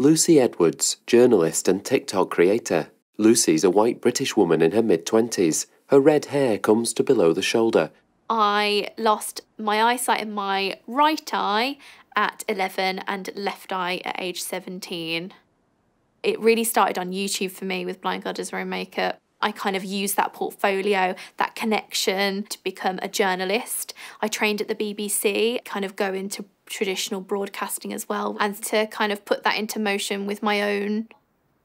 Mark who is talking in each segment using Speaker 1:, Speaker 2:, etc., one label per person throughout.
Speaker 1: Lucy Edwards, journalist and TikTok creator. Lucy's a white British woman in her mid 20s. Her red hair comes to below the shoulder.
Speaker 2: I lost my eyesight in my right eye at 11 and left eye at age 17. It really started on YouTube for me with Blind God's Own Makeup. I kind of used that portfolio, that connection to become a journalist. I trained at the BBC, kind of go into traditional broadcasting as well, and to kind of put that into motion with my own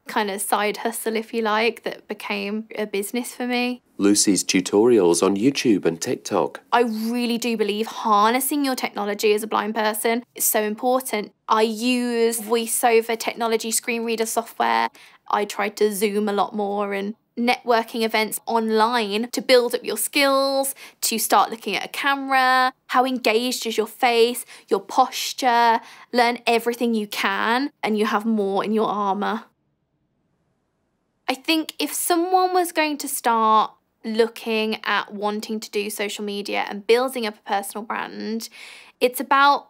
Speaker 2: kind of side hustle, if you like, that became a business for me.
Speaker 1: Lucy's tutorials on YouTube and TikTok.
Speaker 2: I really do believe harnessing your technology as a blind person is so important. I use voiceover technology, screen reader software. I try to zoom a lot more and networking events online to build up your skills, to start looking at a camera, how engaged is your face, your posture, learn everything you can, and you have more in your armor. I think if someone was going to start looking at wanting to do social media and building up a personal brand, it's about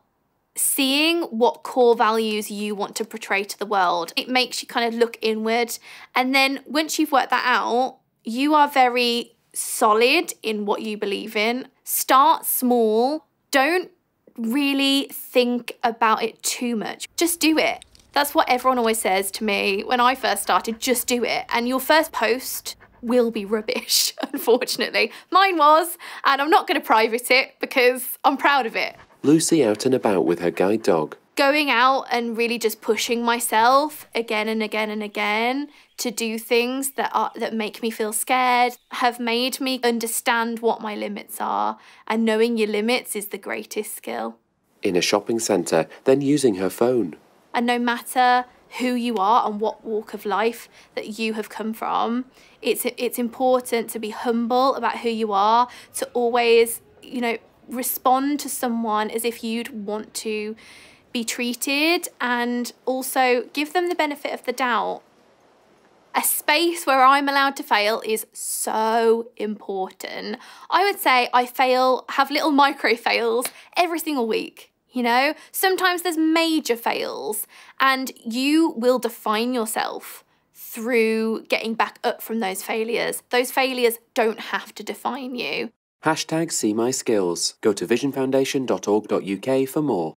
Speaker 2: seeing what core values you want to portray to the world. It makes you kind of look inward. And then once you've worked that out, you are very solid in what you believe in. Start small. Don't really think about it too much. Just do it. That's what everyone always says to me when I first started just do it. And your first post will be rubbish, unfortunately. Mine was, and I'm not going to private it because I'm proud of it.
Speaker 1: Lucy out and about with her guide dog.
Speaker 2: Going out and really just pushing myself again and again and again to do things that are that make me feel scared have made me understand what my limits are and knowing your limits is the greatest skill.
Speaker 1: In a shopping centre, then using her phone.
Speaker 2: And no matter who you are and what walk of life that you have come from. It's it's important to be humble about who you are, to always, you know, respond to someone as if you'd want to be treated and also give them the benefit of the doubt. A space where I'm allowed to fail is so important. I would say I fail, have little micro fails every single week. You know, sometimes there's major fails, and you will define yourself through getting back up from those failures. Those failures don't have to define you.
Speaker 1: Hashtag see my skills. Go to visionfoundation.org.uk for more.